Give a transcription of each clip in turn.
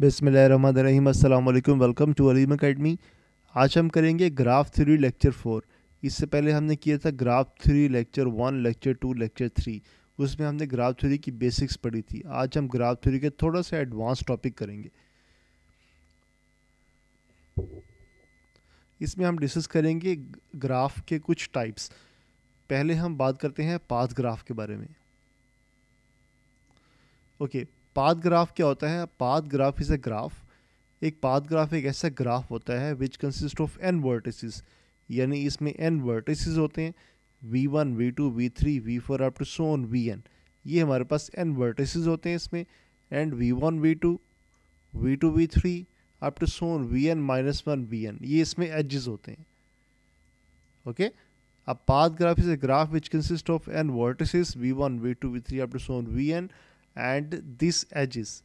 बिसमीम अल्लाम welcome to Aleem academy आज हम करेंगे ग्राफ थ्री लेक्चर फोर इससे पहले हमने किया था graph three lecture one lecture two lecture three उसमें हमने ग्राफ थ्री की बेसिक्स पढ़ी थी आज हम ग्राफ थ्री के थोड़ा सा एडवांस टॉपिक करेंगे इसमें हम डिस्कस करेंगे ग्राफ के कुछ टाइप्स पहले हम बात करते हैं पाथ ग्राफ के बारे में ओके okay, पाथ ग्राफ क्या होता है path graph is a graph एक पाथ ग्राफ एक ऐसा ग्राफ होता है which consist of n vertices यानी इसमें एन वर्टिसेस होते हैं v one v two v three v four up to so on v n ये हमारे पास एन वर्टिसेस होते हैं इसमें and v one v two we two v three up to so on v n minus one v n ये इसमें edges होते हैं ओके अब path graph is a graph which consist of n vertices v one v two v three up to so on v n and this edges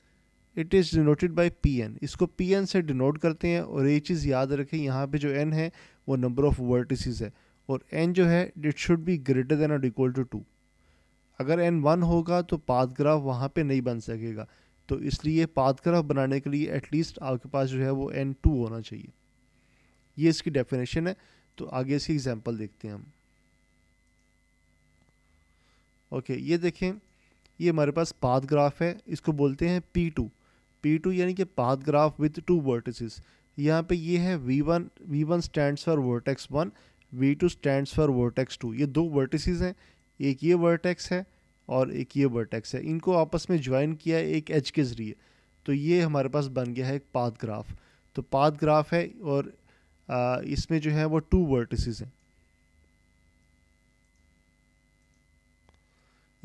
it is denoted by P n इसको P n से denote करते हैं और ये चीज़ याद रखें यहाँ पे जो एन है वो नंबर ऑफ वर्टिसज है और एन जो है it should be greater than और इक्वल टू टू अगर एन वन होगा तो पाथग्राफ वहाँ पे नहीं बन सकेगा तो इसलिए पादग्राफ बनाने के लिए एटलीस्ट आपके पास जो है वो एन टू होना चाहिए ये इसकी डेफिनेशन है तो आगे इसकी एग्जाम्पल देखते हैं हम ओके ये देखें ये हमारे पास पाथ ग्राफ है इसको बोलते हैं पी टू पी टू यानी कि path graph with two vertices यहाँ पे ये है v one v one stand for vertex one v two stand for vertex two ये दो वर्टिसेस हैं एक ये वर्टेक्स है और एक ये वर्टेक्स है इनको आपस में ज्वाइन किया है एक एच के ज़रिए तो ये हमारे पास बन गया है एक पाथ ग्राफ तो पाथ ग्राफ है और इसमें जो है वो टू वर्टिसेस हैं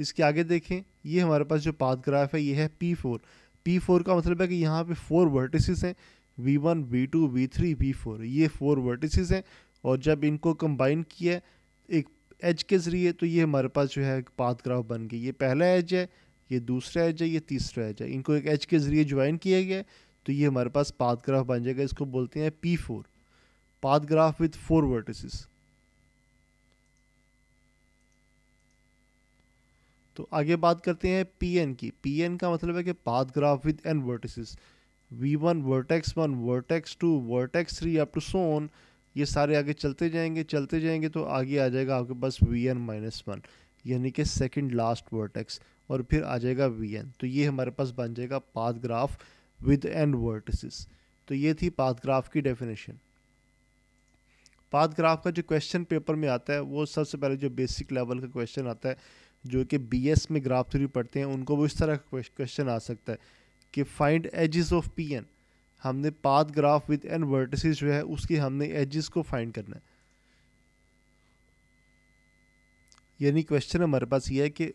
इसके आगे देखें ये हमारे पास जो पाथ ग्राफ है ये है पी फोर पी फोर का मतलब है कि यहाँ पे फोर वर्टिसेस हैं v one v two v three v four ये फोर वर्टिसेस हैं और जब इनको कंबाइन किया एक एज के ज़रिए तो ये हमारे पास जो है पाथ ग्राफ बन गई ये पहला एज है ये दूसरा एज है ये तीसरा एज है इनको एक एज के ज़रिए ज्वाइन किया गया तो ये हमारे पास पाथ ग्राफ बन जाएगा इसको बोलते हैं P four path graph with four vertices तो आगे बात करते हैं पी एन की पी एन का मतलब है कि path graph with N vertices v one vertex one vertex two vertex three up to so on ये सारे आगे चलते जाएंगे चलते जाएंगे तो आगे आ जाएगा आपके पास वी एन माइनस वन यानी कि सेकेंड लास्ट वर्टेक्स और फिर आ जाएगा वी एन तो ये हमारे पास बन जाएगा path graph with N vertices तो ये थी पाथ ग्राफ की डेफिनेशन पाथ ग्राफ का जो क्वेश्चन पेपर में आता है वो सबसे पहले जो बेसिक लेवल का क्वेश्चन आता है जो कि बीएस में ग्राफ थ्योरी पढ़ते हैं उनको भी इस तरह का क्वेश्चन आ सकता है कि find edges of P n हमने path graph with N vertices जो है उसकी हमने एजिस को फाइंड करना है यानी क्वेश्चन हमारे पास ये है कि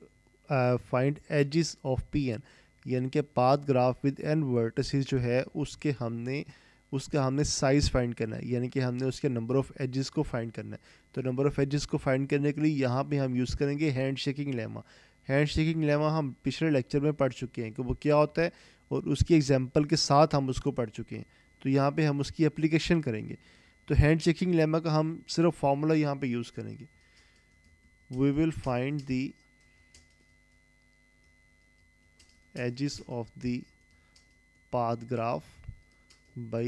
find edges of P n यानी कि path graph with N vertices जो है उसके हमने uh, उसका हमने साइज़ फाइंड करना है यानी कि हमने उसके नंबर ऑफ़ एजेस को फाइंड करना है तो नंबर ऑफ़ एजेस को फाइंड करने के लिए यहाँ पे हम यूज़ करेंगे hand shaking lemma hand shaking lemma हम पिछले लेक्चर में पढ़ चुके हैं कि वो क्या होता है और उसकी एग्जाम्पल के साथ हम उसको पढ़ चुके हैं तो यहाँ पर हम उसकी एप्लीकेशन करेंगे तो हैंड शेकिंग लेमा का हम सिर्फ फार्मूला यहाँ पर यूज़ करेंगे we will find the edges of the path graph by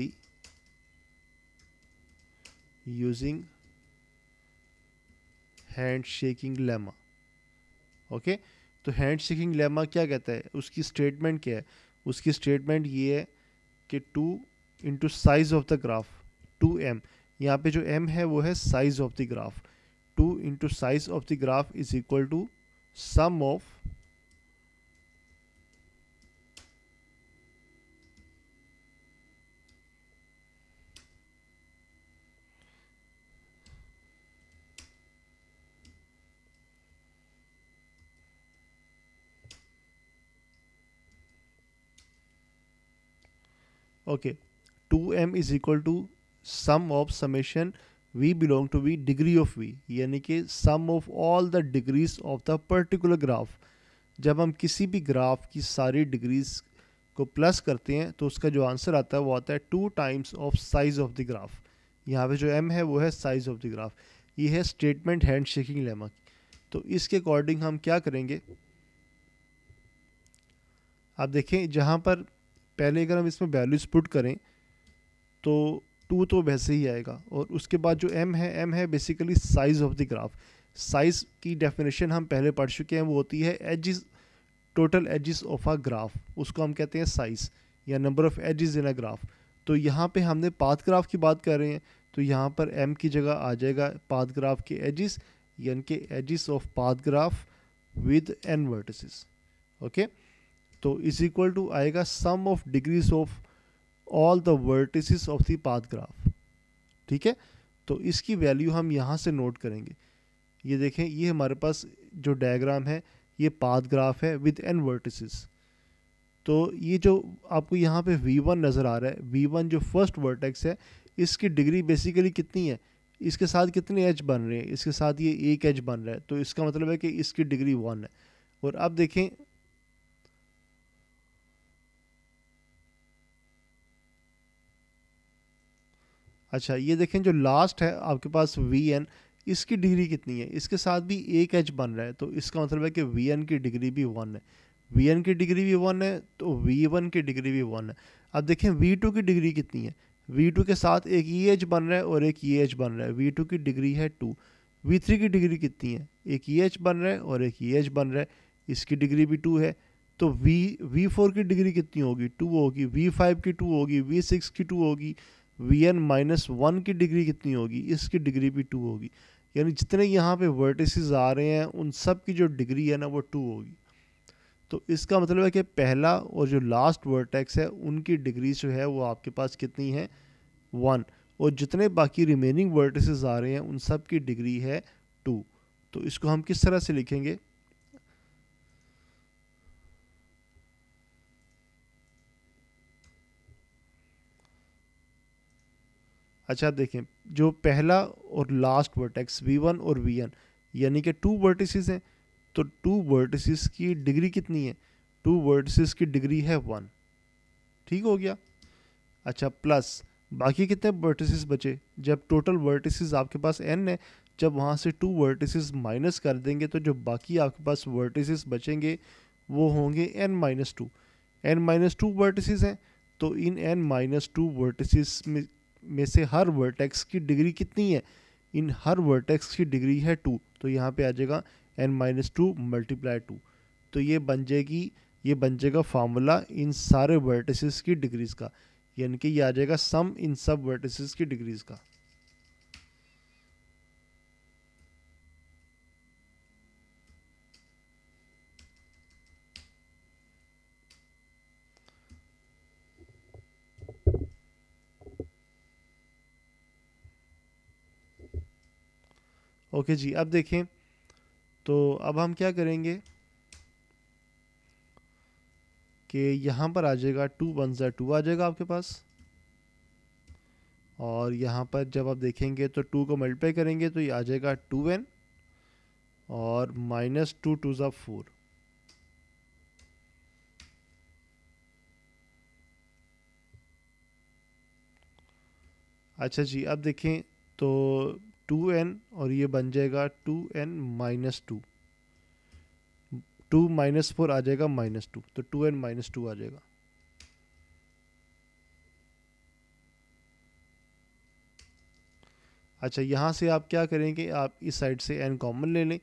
using hand shaking lemma okay तो हैंड शेकिंग लेमा क्या कहता है उसकी स्टेटमेंट क्या है उसकी स्टेटमेंट ये है कि two into size of the graph two m यहाँ पे जो एम है वो है size of the graph two into size of the graph is equal to sum of two m is equal to sum of summation v belong to v degree of v यानी कि sum of all the degrees of the particular graph जब हम किसी भी graph की सारी degrees को plus करते हैं तो उसका जो आंसर आता है वो आता है two times of size of the graph यहाँ पे जो एम है वो है साइज ऑफ द ग्राफ ये है स्टेटमेंट हैंड शेकिंग लेमा की तो इसके अकॉर्डिंग हम क्या करेंगे आप देखें जहाँ पर पहले अगर हम इसमें वैल्यूज पुट करें तो टू तो वैसे ही आएगा और उसके बाद जो एम है एम है basically size of the graph size की डेफिनेशन हम पहले पढ़ चुके हैं वो होती है edges total edges of a graph उसको हम कहते हैं साइज या number of edges in a graph तो यहाँ पे हमने पाथ ग्राफ की बात कर रहे हैं तो यहाँ पर एम की जगह आ जाएगा पाथ ग्राफ के एजिस यानि कि edges of path graph with N vertices okay okay? तो इज इक्वल टू आएगा sum of degrees of all the vertices of the path graph ठीक है तो इसकी वैल्यू हम यहाँ से नोट करेंगे ये देखें ये हमारे पास जो डायग्राम है ये पाथ ग्राफ है विद एन वर्टिसेस तो ये जो आपको यहाँ पे वन नज़र आ रहा है वन जो फर्स्ट वर्टेक्स है इसकी डिग्री बेसिकली कितनी है इसके साथ कितने एच बन रहे हैं इसके साथ ये एक एच बन रहा है तो इसका मतलब है कि इसकी डिग्री वन है और अब देखें अच्छा ये देखें जो लास्ट है आपके पास वी एन इसकी डिग्री कितनी है इसके साथ भी एक एच बन रहा है तो इसका मतलब है कि वी एन की डिग्री भी वन है वी एन की डिग्री भी वन है तो वी वन की डिग्री भी वन है अब देखें वी टू की डिग्री कितनी है वी टू के साथ एक ई एच बन रहा है और एक ई एच बन रहा है वी टू की डिग्री है टू वी थ्री की डिग्री कितनी है एक ई एच बन रहा है और एक ई एच बन रहा है इसकी डिग्री भी टू है तो वी वी फोर की डिग्री कितनी होगी टू होगी वी फाइव की टू होगी वी सिक्स की टू होगी वी एन माइनस वन की डिग्री कितनी होगी इसकी डिग्री भी टू होगी यानी जितने यहाँ पे वर्टिसेस आ रहे हैं उन सब की जो डिग्री है ना वो टू होगी तो इसका मतलब है कि पहला और जो लास्ट वर्टेक्स है उनकी डिग्री जो है वो आपके पास कितनी है वन और जितने बाकी रिमेनिंग वर्टिसेस आ रहे हैं उन सब की डिग्री है टू तो इसको हम किस तरह से लिखेंगे अच्छा देखें जो पहला और लास्ट वर्टेक्स वी वन और वी एन यानी कि टू वर्टिसेस हैं तो टू वर्टिसेस की डिग्री कितनी है टू वर्टिसेस की डिग्री है वन ठीक हो गया अच्छा प्लस बाकी कितने वर्टिसेस बचे जब टोटल वर्टिसेस आपके पास एन है जब वहाँ से टू वर्टिसेस माइनस कर देंगे तो जो बाकी आपके पास वर्टिसेस बचेंगे वो होंगे n minus two n minus two vertices हैं तो इन एन माइनस टू वर्टिसेस में में से हर वर्टेक्स की डिग्री कितनी है इन हर वर्टेक्स की डिग्री है टू तो यहाँ पे आ जाएगा n minus two multiply two तो ये बन जाएगी ये बन जाएगा फार्मूला इन सारे वर्टिसेस की डिग्रीज़ का यानी कि ये आ जाएगा सम इन सब वर्टिसेस की डिग्रीज़ का ओके जी अब देखें तो अब हम क्या करेंगे कि यहाँ पर आ जाएगा टू वन ज़ा टू आ जाएगा आपके पास और यहाँ पर जब आप देखेंगे तो टू को मल्टीप्लाई करेंगे तो ये आ जाएगा टू एन और माइनस टू टू ज़ा फोर अच्छा जी अब देखें तो टू एन और ये बन जाएगा two n minus two two minus four आ जाएगा माइनस टू तो टू एन माइनस टू आ जाएगा अच्छा यहाँ से आप क्या करेंगे आप इस साइड से एन कॉमन ले लें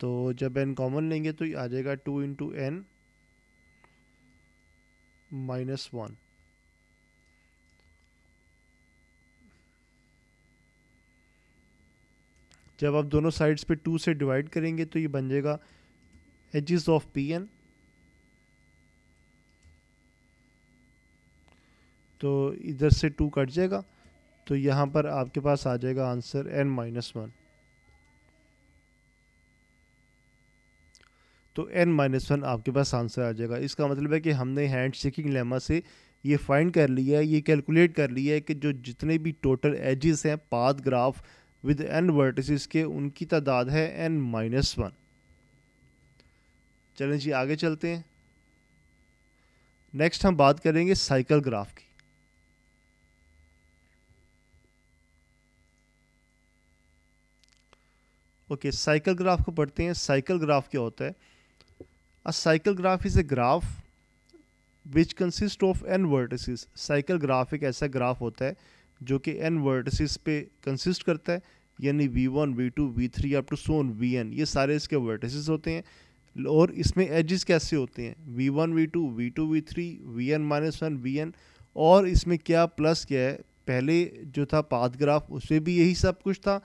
तो जब एन कॉमन लेंगे तो आ जाएगा two into N minus one जब आप दोनों साइड्स पे टू से डिवाइड करेंगे तो ये बन जाएगा एजिस ऑफ पी एन तो इधर से टू कट जाएगा तो यहाँ पर आपके पास आ जाएगा आंसर एन माइनस वन तो एन माइनस वन आपके पास आंसर आ जाएगा इसका मतलब है कि हमने हैंड शेकिंग लेमा से ये फाइंड कर लिया है ये कैलकुलेट कर लिया है कि जो जितने भी टोटल एजेस हैं path graph with N vertices के उनकी तादाद है एन माइनस वन चलें जी आगे चलते हैं नेक्स्ट हम बात करेंगे साइकिल ग्राफ की ओके साइकिल ग्राफ को पढ़ते हैं साइकिल ग्राफ क्या होता है a cycle graph is a graph which consist of n vertices cycle graph एक ऐसा ग्राफ होता है जो कि एन वर्टिस पे कंसिस्ट करता है यानी v one v two v three up to so on v n ये सारे इसके वर्टिस होते हैं और इसमें एजेस कैसे होते हैं v one v two we two v three v n minus one v n और इसमें क्या प्लस क्या है पहले जो था पाथ ग्राफ उसमें भी यही सब कुछ था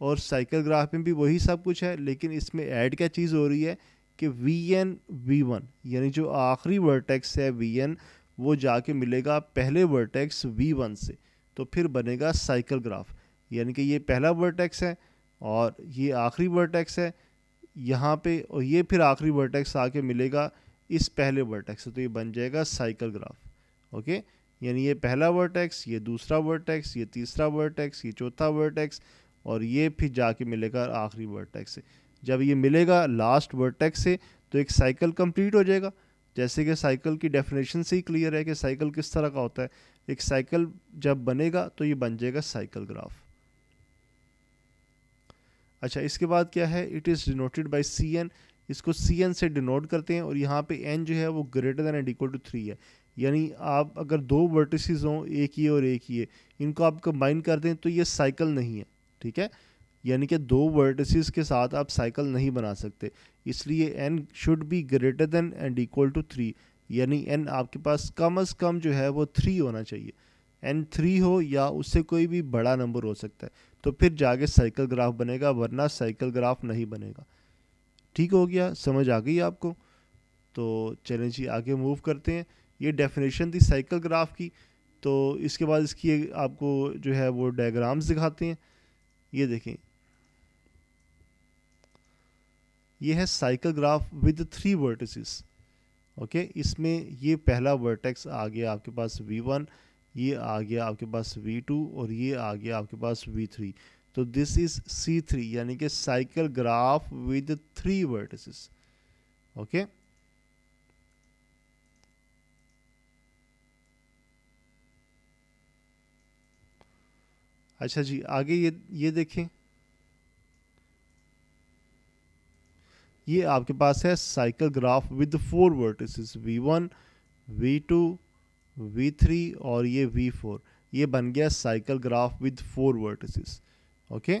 और साइकिल ग्राफ में भी वही सब कुछ है लेकिन इसमें ऐड क्या चीज़ हो रही है कि वी एन वी वन यानी जो आखिरी वर्टेक्स है वी एन वो जाके मिलेगा पहले वर्टेक्स वी वन से तो फिर बनेगा साइकिल ग्राफ यानी कि ये पहला वर्टेक्स है और ये आखिरी वर्टेक्स है यहाँ पे और ये फिर आखिरी वर्टेक्स आके मिलेगा इस पहले वर्टेक्स से तो ये बन जाएगा साइकिल ग्राफ ओके यानी ये पहला वर्टेक्स ये दूसरा वर्टेक्स ये तीसरा वर्टेक्स ये चौथा वर्टेक्स और ये फिर जाके मिलेगा आखिरी वर्टेक्स से जब ये मिलेगा लास्ट वर्टेक्स से तो एक साइकिल कंप्लीट हो जाएगा जैसे कि साइकिल की डेफिनेशन से ही क्लियर है कि साइकिल किस तरह का होता है एक साइकिल जब बनेगा तो ये बन जाएगा साइकिल ग्राफ अच्छा इसके बाद क्या है it is denoted by C n इसको सी एन से डिनोट करते हैं और यहाँ पे एन जो है वो greater than and equal to three है यानी आप अगर दो वर्टिसज हों एक ये और एक ये इनको आप कंबाइन कर दें तो ये साइकिल नहीं है ठीक है यानी कि दो वर्टिसेस के साथ आप साइकिल नहीं बना सकते इसलिए n should be greater than and equal to three यानी एन आपके पास कम अज़ कम जो है वो थ्री होना चाहिए एन थ्री हो या उससे कोई भी बड़ा नंबर हो सकता है तो फिर जाके साइकिल ग्राफ बनेगा वरना साइकिल ग्राफ नहीं बनेगा ठीक हो गया समझ आ गई आपको तो चलें जी आगे मूव करते हैं ये डेफिनेशन थी साइकिल ग्राफ की तो इसके बाद इसकी आपको जो है वो डायग्राम्स दिखाते हैं ये देखें ये है cycle graph with three vertices okay इसमें ये पहला वर्टेक्स आ गया आपके पास V1 ये आ गया आपके पास V2 और ये आ गया आपके पास V3 तो दिस इज C3 यानी कि cycle graph with three vertices okay अच्छा जी आगे ये ये देखें ये आपके पास है cycle graph with four vertices v one v two v three और ये वी फोर ये बन गया cycle graph with four vertices okay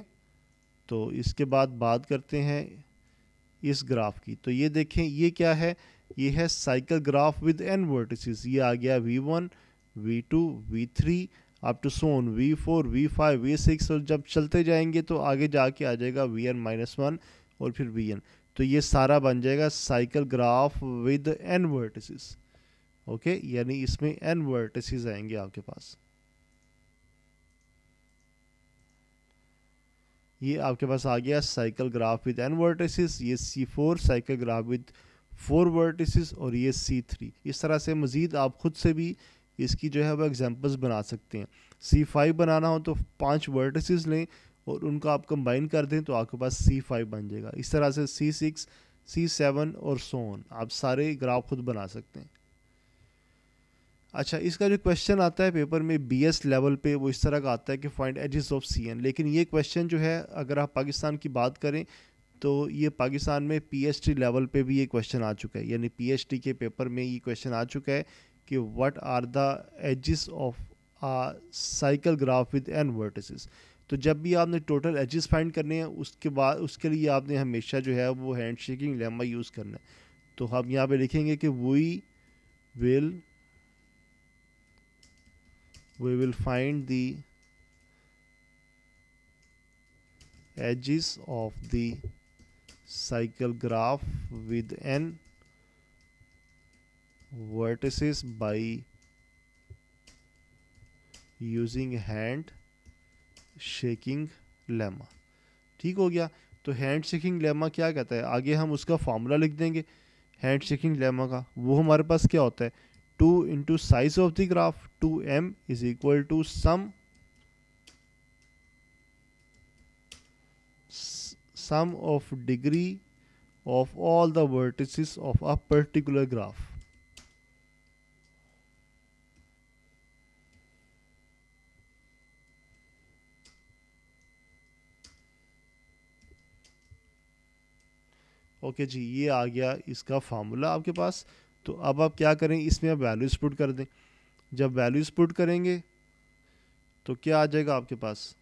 तो इसके बाद बात करते हैं इस ग्राफ की तो ये देखें ये क्या है ये है cycle graph with N vertices ये आ गया v one v two v three up to so on v four v five v six और जब चलते जाएंगे तो आगे जाके आ जाएगा वी एन माइनस वन और फिर वी एन तो ये सारा बन जाएगा cycle graph with N vertices okay यानी इसमें एन वर्टिसेस आएंगे आपके पास ये आपके पास आ गया cycle graph with N vertices ये C four cycle graph with four vertices और ये सी थ्री इस तरह से मज़ीद आप ख़ुद से भी इसकी जो है वो एग्जांपल्स बना सकते हैं सी फाइव बनाना हो तो पांच वर्टिसेस लें और उनको आप कंबाइन कर दें तो आपके पास सी फाइव बन जाएगा इस तरह से सी सिक्स सी सेवन और सोन आप सारे ग्राफ खुद बना सकते हैं अच्छा इसका जो क्वेश्चन आता है पेपर में बी एस लेवल पे वो इस तरह का आता है कि फाइंड एजिस ऑफ एन लेकिन ये क्वेश्चन जो है अगर आप पाकिस्तान की बात करें तो ये पाकिस्तान में पीएचडी लेवल पे भी ये क्वेश्चन आ चुका है यानी पीएचडी के पेपर में ये क्वेश्चन आ चुका है कि what are the edges of a cycle graph with N vertices तो जब भी आपने टोटल एजेस फाइंड करने हैं उसके बाद उसके लिए आपने हमेशा जो है वो हैंड शेकिंग लेमा यूज़ करना है तो हम यहाँ पे लिखेंगे कि we will we will find the edges of the cycle graph with n vertices by using hand shaking lemma ठीक हो गया तो हैंड शेकिंग लेमा क्या कहता है आगे हम उसका फार्मूला लिख देंगे हैंड शेकिंग लेमा का वो हमारे पास क्या होता है two into size of the graph two m is equal to sum sum of degree of all the vertices of a particular graph okay जी ये आ गया इसका फार्मूला आपके पास तो अब आप क्या करें इसमें आप वैल्यूज पुट कर दें जब वैल्यूज पुट करेंगे तो क्या आ जाएगा आपके पास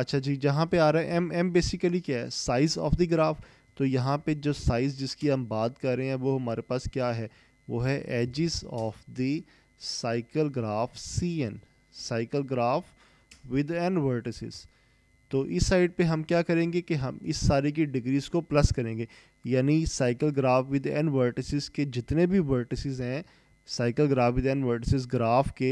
अच्छा जी जहाँ पे आ रहा है एम एम बेसिकली क्या है साइज़ ऑफ द ग्राफ तो यहाँ पे जो साइज़ जिसकी हम बात कर रहे हैं वो हमारे पास क्या है वो है edges of the cycle graph C n cycle graph with N vertices तो इस साइड पे हम क्या करेंगे कि हम इस सारे की डिग्रीज़ को प्लस करेंगे यानी cycle graph with N vertices के जितने भी वर्टिसेस हैं cycle graph with N vertices graph के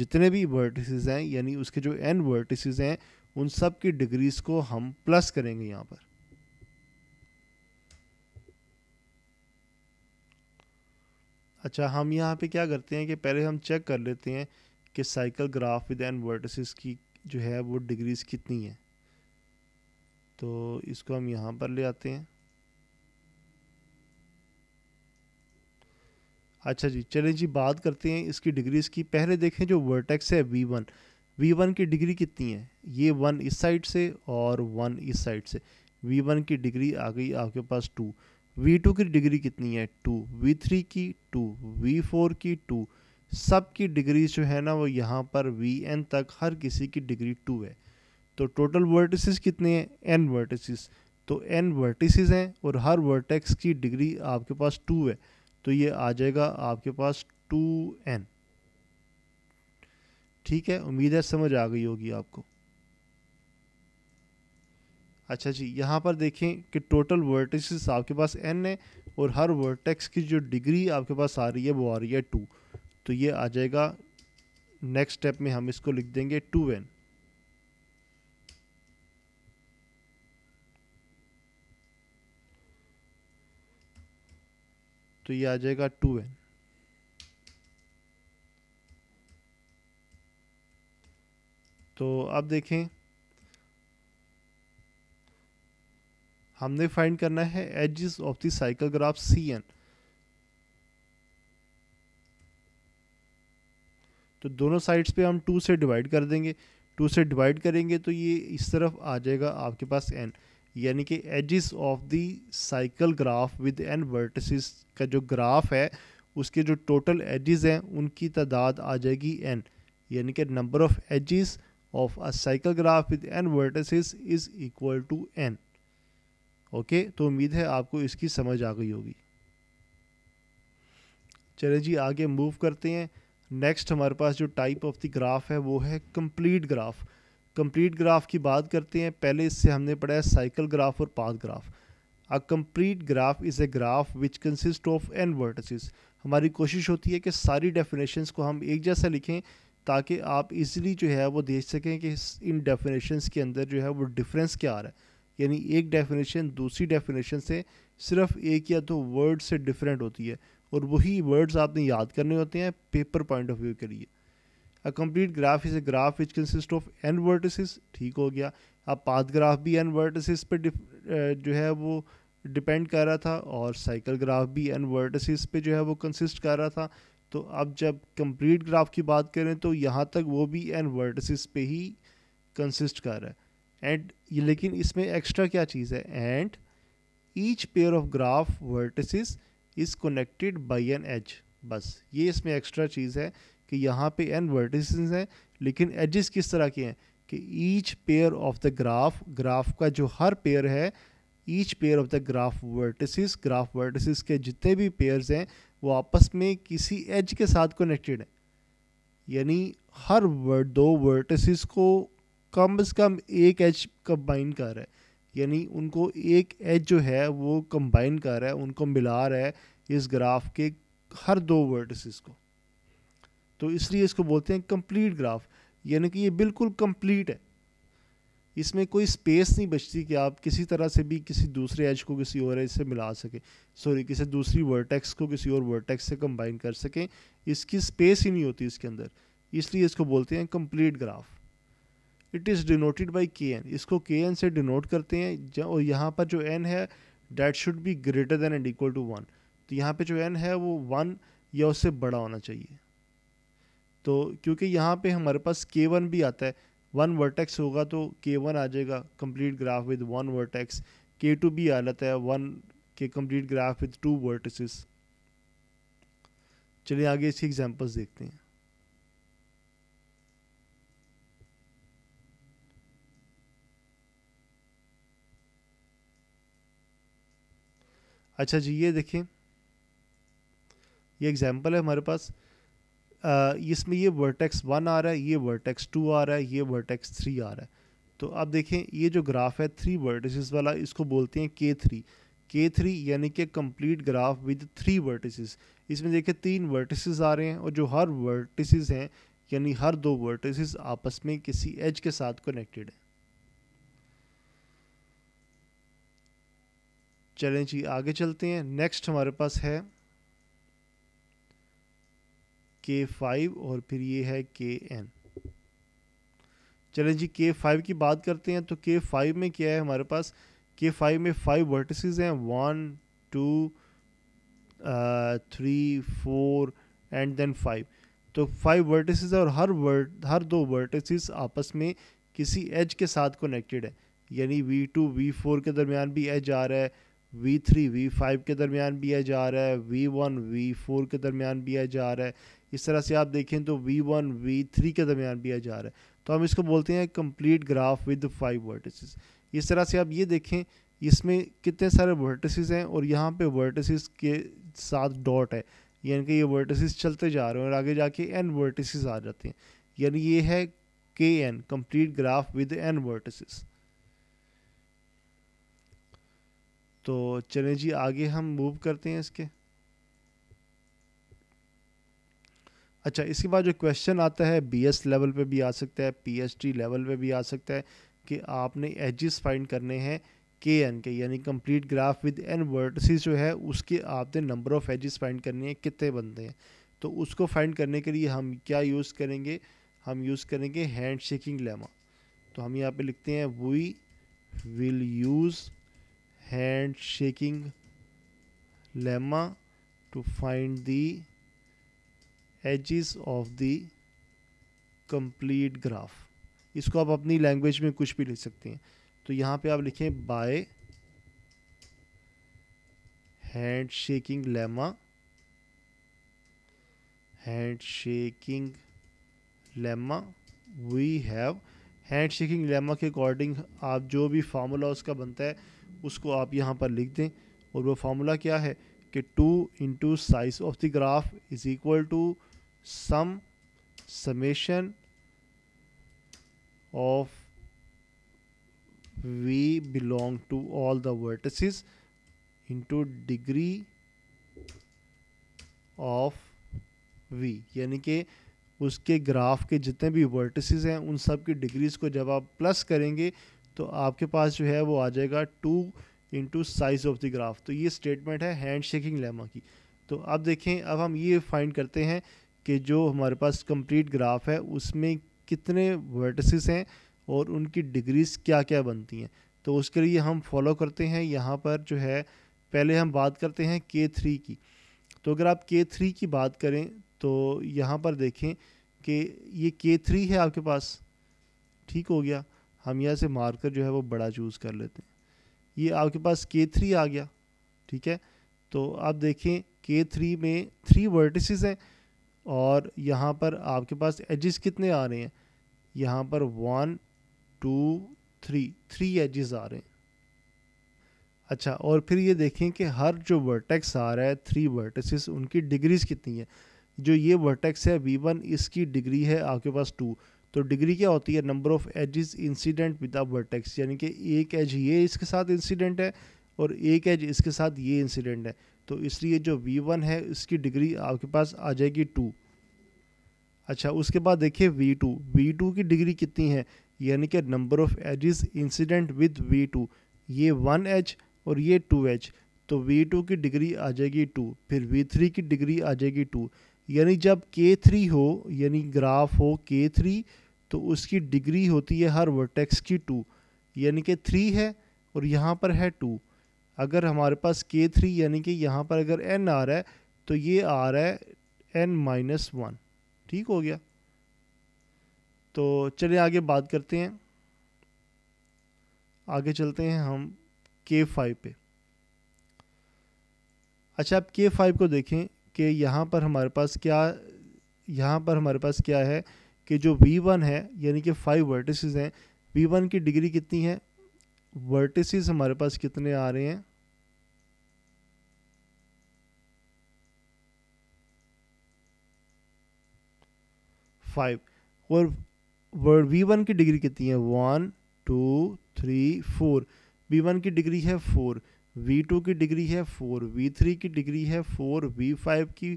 जितने भी वर्टिसेस हैं यानी उसके जो एन वर्टिसेस हैं उन सब की डिग्रीज़ को हम प्लस करेंगे यहाँ पर अच्छा हम यहाँ पे क्या करते हैं कि पहले हम चेक कर लेते हैं कि cycle graph with N vertices की जो है वो डिग्रीज़ कितनी है तो इसको हम यहाँ पर ले आते हैं अच्छा जी चलें जी बात करते हैं इसकी डिग्रीज़ की पहले देखें जो वर्टेक्स है वी वन वी वन की डिग्री कितनी है ये वन इस साइड से और वन इस साइड से वी वन की डिग्री आ गई आपके पास टू वी टू की डिग्री कितनी है टू वी थ्री की टू वी फोर की टू सब की डिग्रीज जो है ना वो यहाँ पर वी एन तक हर किसी की डिग्री टू है तो टोटल वर्टिसेस कितने हैं एन वर्टिसेस तो एन वर्टिसेस हैं और हर वर्टेक्स की डिग्री आपके पास टू है तो ये आ जाएगा आपके पास टू एन ठीक है उम्मीद है समझ आ गई होगी आपको अच्छा जी यहाँ पर देखें कि टोटल वर्टिसेस आपके पास एन है और हर वर्टेक्स की जो डिग्री आपके पास आ रही है वो आ रही है टू तो ये आ जाएगा नेक्स्ट स्टेप में हम इसको लिख देंगे टू एन तो ये आ जाएगा टू एन तो अब देखें हमने फाइंड करना है edges of the cycle graph C n तो दोनों साइड्स पे हम टू से डिवाइड कर देंगे टू से डिवाइड करेंगे तो ये इस तरफ आ जाएगा आपके पास एन यानी कि edges of the cycle graph with N vertices का जो ग्राफ है उसके जो टोटल एजिस हैं उनकी तादाद आ जाएगी एन यानी कि number of edges of a cycle graph with N vertices is equal to n okay तो उम्मीद है आपको इसकी समझ आ गई होगी चले जी आगे मूव करते हैं नेक्स्ट हमारे पास जो टाइप ऑफ द ग्राफ है वो है कंप्लीट ग्राफ कंप्लीट ग्राफ की बात करते हैं पहले इससे हमने पढ़ा है साइकिल ग्राफ और path graph a complete graph is a graph which consist of n vertices हमारी कोशिश होती है कि सारी डेफिनेशंस को हम एक जैसा लिखें ताकि आप इजीली जो है वो देख सकें कि इन डेफिनेशंस के अंदर जो है वो डिफरेंस क्या आ रहा है यानी एक डेफिनेशन दूसरी डेफिनेशन से सिर्फ एक या दो वर्ड से डिफरेंट होती है और वही वर्ड्स आपने याद करने होते हैं पेपर पॉइंट ऑफ व्यू के लिए a complete graph is a graph which consist of n vertices ठीक हो गया अब पाथ ग्राफ भी एन वर्टिसेस पे जो है वो डिपेंड कर रहा था और साइकिल ग्राफ भी एन वर्टिसेस पे जो है वो कंसिस्ट कर रहा था तो अब जब कंप्लीट ग्राफ की बात करें तो यहाँ तक वो भी एन वर्टिसेस पे ही कंसिस्ट कर रहा है एंड लेकिन इसमें एक्स्ट्रा क्या चीज़ है and each pair of graph vertices is connected by an edge बस ये इसमें एक्स्ट्रा चीज़ है कि यहाँ पे एन वर्टिस हैं लेकिन एजेस किस तरह के हैं कि each pair of the graph graph का जो हर पेयर है each pair of the graph vertices graph vertices के जितने भी पेयर्स हैं वो आपस में किसी एज के साथ कनेक्टेड हैं यानी हर वर्ड दो वर्टिस को कम से कम एक एज कंबाइन कर रहा है यानी उनको एक एज जो है वो कंबाइन कर रहा है उनको मिला रहा है इस ग्राफ के हर दो वर्टिस को तो इसलिए इसको बोलते हैं कंप्लीट ग्राफ यानी कि ये बिल्कुल कंप्लीट है इसमें कोई स्पेस नहीं बचती कि आप किसी तरह से भी किसी दूसरे एज को किसी और एज से मिला सकें सॉरी किसी दूसरी वर्टेक्स को किसी और वर्टेक्स से कंबाइन कर सकें इसकी स्पेस ही नहीं होती इसके अंदर इसलिए इसको बोलते हैं complete graph it is denoted by K n इसको के एन से डिनोट करते हैं और यहाँ पर जो एन है that should be greater than and equal to one तो यहाँ पर जो एन है वो वन या उससे बड़ा होना चाहिए तो क्योंकि यहाँ पे हमारे पास के वन भी आता है वन वर्टेक्स होगा तो के वन आ जाएगा complete graph with one vertex K two भी आ जाता है one K complete graph with two vertices चलिए आगे इसके एग्जांपल्स देखते हैं अच्छा जी ये देखें ये एग्जांपल है हमारे पास इसमें ये वर्टेक्स वन आ रहा है ये वर्टेक्स टू आ रहा है ये वर्टेक्स थ्री आ रहा है तो अब देखें ये जो ग्राफ है थ्री वर्टिसेस वाला इसको बोलते हैं के थ्री के थ्री यानी कि complete graph with three vertices इसमें देखें तीन वर्टिसेस आ रहे हैं और जो हर वर्टिसेस हैं यानी हर दो वर्टिसेस आपस में किसी एज के साथ कनेक्टेड हैं चलें जी आगे चलते हैं नेक्स्ट हमारे पास है के फाइव और फिर ये है के एन चले जी के फाइव की बात करते हैं तो के फाइव में क्या है हमारे पास के फाइव में फाइव वर्टिसेस हैं one two three four and then five तो फाइव वर्टिसेस और हर वर्ट हर दो वर्टिसेस आपस में किसी एज के साथ कनेक्टेड है यानी वी टू वी फोर के दरमियान भी एज आ रहा है वी थ्री वी फाइव के दरमियान भी जा रहा है वी वन वी फोर के दरमियान भी जा रहा है इस तरह से आप देखें तो वी वन वी थ्री के दरमियान भी जा रहा है तो हम इसको बोलते हैं complete graph with five vertices इस तरह से आप ये देखें इसमें कितने सारे वर्टिसेस हैं और यहाँ पे वर्टिसेस के साथ डॉट है यानी कि ये वर्टिसेस चलते जा रहे हैं और आगे जाके एन वर्टिस आ जाते हैं यानी ये है K n complete graph with N vertices तो चले जी आगे हम मूव करते हैं इसके अच्छा इसके बाद जो क्वेश्चन आता है बीएस लेवल पे भी आ सकता है पीएचडी लेवल पे भी आ सकता है कि आपने एजिस फाइंड करने हैं के एन के यानी complete graph with N vertices जो है उसके आपने नंबर ऑफ एजिस फाइंड करने हैं कितने बनते हैं तो उसको फाइंड करने के लिए हम क्या यूज़ करेंगे हम यूज़ करेंगे हैंड शेकिंग लेमा तो हम यहाँ पे लिखते हैं we will use hand shaking lemma to find the edges of the complete graph इसको आप अपनी लैंग्वेज में कुछ भी लिख सकते हैं तो यहाँ पे आप लिखें by hand shaking lemma hand shaking lemma we have hand shaking lemma के अकॉर्डिंग आप जो भी फार्मूला उसका बनता है उसको आप यहाँ पर लिख दें और वो फार्मूला क्या है कि two into size of the graph is equal to sum summation of v belong to all the vertices into degree of v यानी कि उसके ग्राफ के जितने भी वर्टसिस हैं उन सब की डिग्रीज़ को जब आप प्लस करेंगे तो आपके पास जो है वो आ जाएगा two into size of the graph तो ये स्टेटमेंट है हैंड शेकिंग लेमा की तो अब देखें अब हम ये फाइंड करते हैं कि जो हमारे पास कंप्लीट ग्राफ है उसमें कितने वर्टिसेस हैं और उनकी डिग्रीज क्या क्या बनती हैं तो उसके लिए हम फॉलो करते हैं यहाँ पर जो है पहले हम बात करते हैं के थ्री की तो अगर आप के थ्री की बात करें तो यहाँ पर देखें कि ये के थ्री है आपके पास ठीक हो गया हम यहाँ से मार्कर जो है वो बड़ा चूज़ कर लेते हैं ये आपके पास के थ्री आ गया ठीक है तो आप देखें के थ्री में थ्री वर्टिसेस हैं और यहाँ पर आपके पास एजेस कितने आ रहे हैं यहाँ पर one two three three edges आ रहे हैं अच्छा और फिर ये देखें कि हर जो वर्टेक्स आ रहा है थ्री वर्टेक्सेस उनकी डिग्रीज़ कितनी है जो ये वर्टेक्स है वी वन इसकी डिग्री है आपके पास टू तो डिग्री क्या होती है number of edge incident with the vertex यानी कि एक एज ये इसके साथ इंसिडेंट है और एक एज इसके साथ ये इंसिडेंट है तो इसलिए जो वी वन है इसकी डिग्री आपके पास आ जाएगी टू अच्छा उसके बाद देखिए वी टू वी टू की डिग्री कितनी है यानी कि number of edges incident with V two ये वन एच और ये टू एच तो वी टू की डिग्री आ जाएगी टू फिर वी थ्री की डिग्री आ जाएगी टू यानी जब के थ्री हो यानी ग्राफ हो के थ्री तो उसकी डिग्री होती है हर वर्टेक्स की टू यानी कि थ्री है और यहाँ पर है टू अगर हमारे पास के थ्री यानी कि यहाँ पर अगर एन आ रहा है तो ये आ रहा है एन माइनस वन ठीक हो गया तो चलिए आगे बात करते हैं आगे चलते हैं हम के फाइव पे अच्छा आप के फाइव को देखें कि यहाँ पर हमारे पास क्या यहाँ पर हमारे पास क्या है कि जो V1 है यानी कि फाइव वर्टिसेस हैं V1 की डिग्री कितनी है वर्टिसेस हमारे पास कितने आ रहे हैं फाइव और वी वन की डिग्री कितनी है one two three four V one की डिग्री है फोर V2 की डिग्री है फोर V3 की डिग्री है फोर V5 की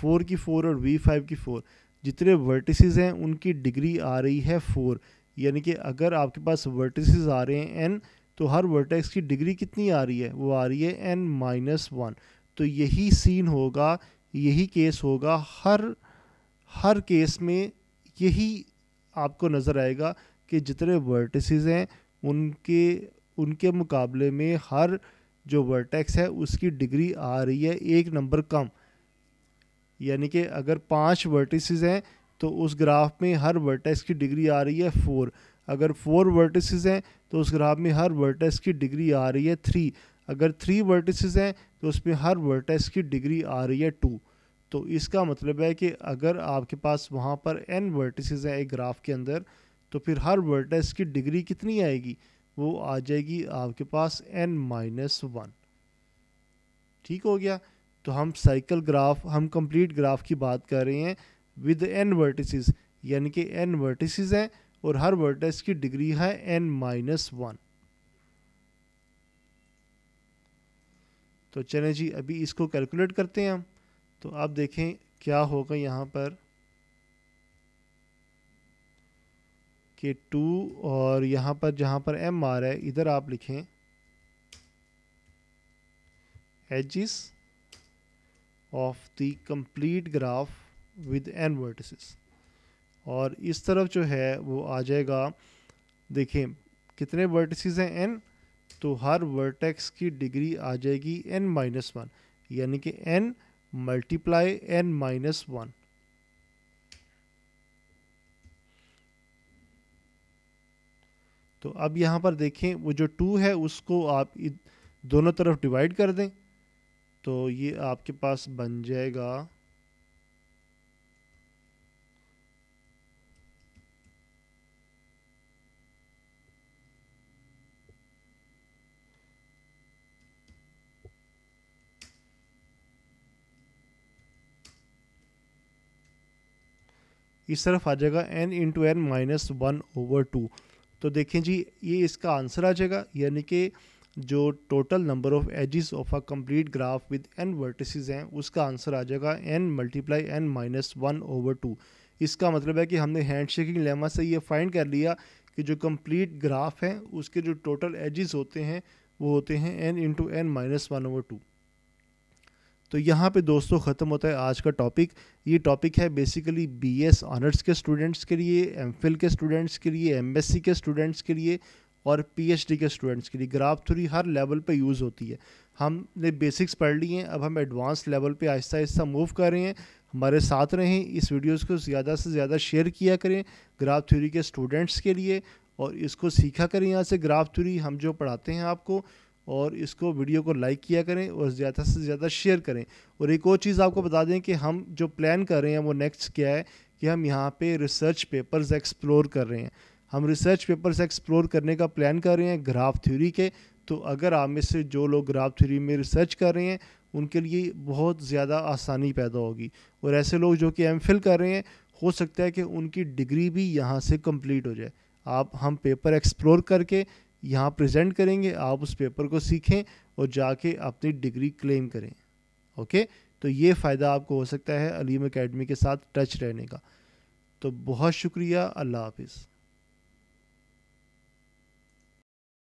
फोर की फोर और V5 की फोर जितने वर्टिसेस हैं उनकी डिग्री आ रही है फोर यानी कि अगर आपके पास वर्टिसेस आ रहे हैं एन तो हर वर्टेक्स की डिग्री कितनी आ रही है वो आ रही है एन माइनस वन तो यही सीन होगा यही केस होगा हर हर केस में यही आपको नज़र आएगा कि जितने वर्टिसेस हैं उनके उनके मुकाबले में हर जो वर्टेक्स है उसकी डिग्री आ रही है एक नंबर कम यानी कि अगर पांच वर्टिसेस हैं तो उस ग्राफ में हर वर्टेक्स की डिग्री आ रही है फोर अगर फोर वर्टिसेस हैं तो उस ग्राफ में हर वर्टेक्स की डिग्री आ रही है थ्री अगर थ्री वर्टिसेस हैं तो उसमें हर वर्टेक्स की डिग्री आ रही है टू तो इसका मतलब है कि अगर आपके पास वहाँ पर एन वर्टिसेस हैं एक ग्राफ के अंदर तो फिर हर वर्टेक्स की डिग्री कितनी आएगी वो आ जाएगी आपके पास एन माइनस वन ठीक हो गया तो हम साइकिल ग्राफ हम कंप्लीट ग्राफ की बात कर रहे हैं विद एन वर्टिसेस यानी कि एन वर्टिसेस हैं और हर वर्टिस की डिग्री है एन माइनस वन तो चलें जी अभी इसको कैलकुलेट करते हैं हम तो आप देखें क्या होगा यहाँ पर कि टू और यहाँ पर जहाँ पर एम आ रहा है इधर आप लिखें edges of the complete graph with N vertex और इस तरफ जो है वो आ जाएगा देखें कितने वर्टिसज हैं एन तो हर वर्टेक्स की डिग्री आ जाएगी एन माइनस वन यानी कि N multiply N minus one तो अब यहाँ पर देखें वो जो टू है उसको आप दोनों तरफ डिवाइड कर दें तो ये आपके पास बन जाएगा इस तरफ आ जाएगा N into N minus one over two तो देखें जी ये इसका आंसर आ जाएगा यानी कि जो total number of edges of a complete graph with N vertices हैं उसका आंसर आ जाएगा N multiply N minus one over two इसका मतलब है कि हमने हैंड शेकिंग लेमा से ये फाइंड कर लिया कि जो कंप्लीट ग्राफ है उसके जो टोटल एजिस होते हैं वो होते हैं N into N minus one over two तो यहाँ पे दोस्तों ख़त्म होता है आज का टॉपिक ये टॉपिक है बेसिकली बीएस ऑनर्स के स्टूडेंट्स के लिए एमफिल के स्टूडेंट्स के लिए एमएससी के स्टूडेंट्स के लिए और पीएचडी के स्टूडेंट्स के लिए ग्राफ थ्री हर लेवल पे यूज़ होती है हमने बेसिक्स पढ़ ली हैं अब हम एडवांस लेवल पे आहिस्ता आहिस्ता मूव कर रहे हैं हमारे साथ रहें इस वीडियोस को ज़्यादा से ज़्यादा शेयर किया करें ग्राफ थ्योरी के स्टूडेंट्स के लिए और इसको सीखा करें यहाँ से ग्राफ थ्योरी हम जो पढ़ाते हैं आपको और इसको वीडियो को लाइक किया करें और ज़्यादा से ज़्यादा शेयर करें और एक और चीज़ आपको बता दें कि हम जो प्लान कर रहे हैं वो नेक्स्ट क्या है कि हम यहाँ पे रिसर्च पेपर्स एक्सप्लोर कर रहे हैं हम रिसर्च पेपर्स एक्सप्लोर करने का प्लान कर रहे हैं ग्राफ थ्योरी के तो अगर आप में से जो लोग ग्राफ थ्योरी में रिसर्च कर रहे हैं उनके लिए बहुत ज़्यादा आसानी पैदा होगी और ऐसे लोग जो कि एम कर रहे हैं हो सकता है कि उनकी डिग्री भी यहाँ से कम्प्लीट हो जाए आप हम पेपर एक्सप्लोर करके यहाँ प्रेजेंट करेंगे आप उस पेपर को सीखें और जाके अपनी डिग्री क्लेम करें ओके तो ये फ़ायदा आपको हो सकता है अलीम अकेडमी के साथ टच रहने का तो बहुत शुक्रिया अल्लाह हाफिज़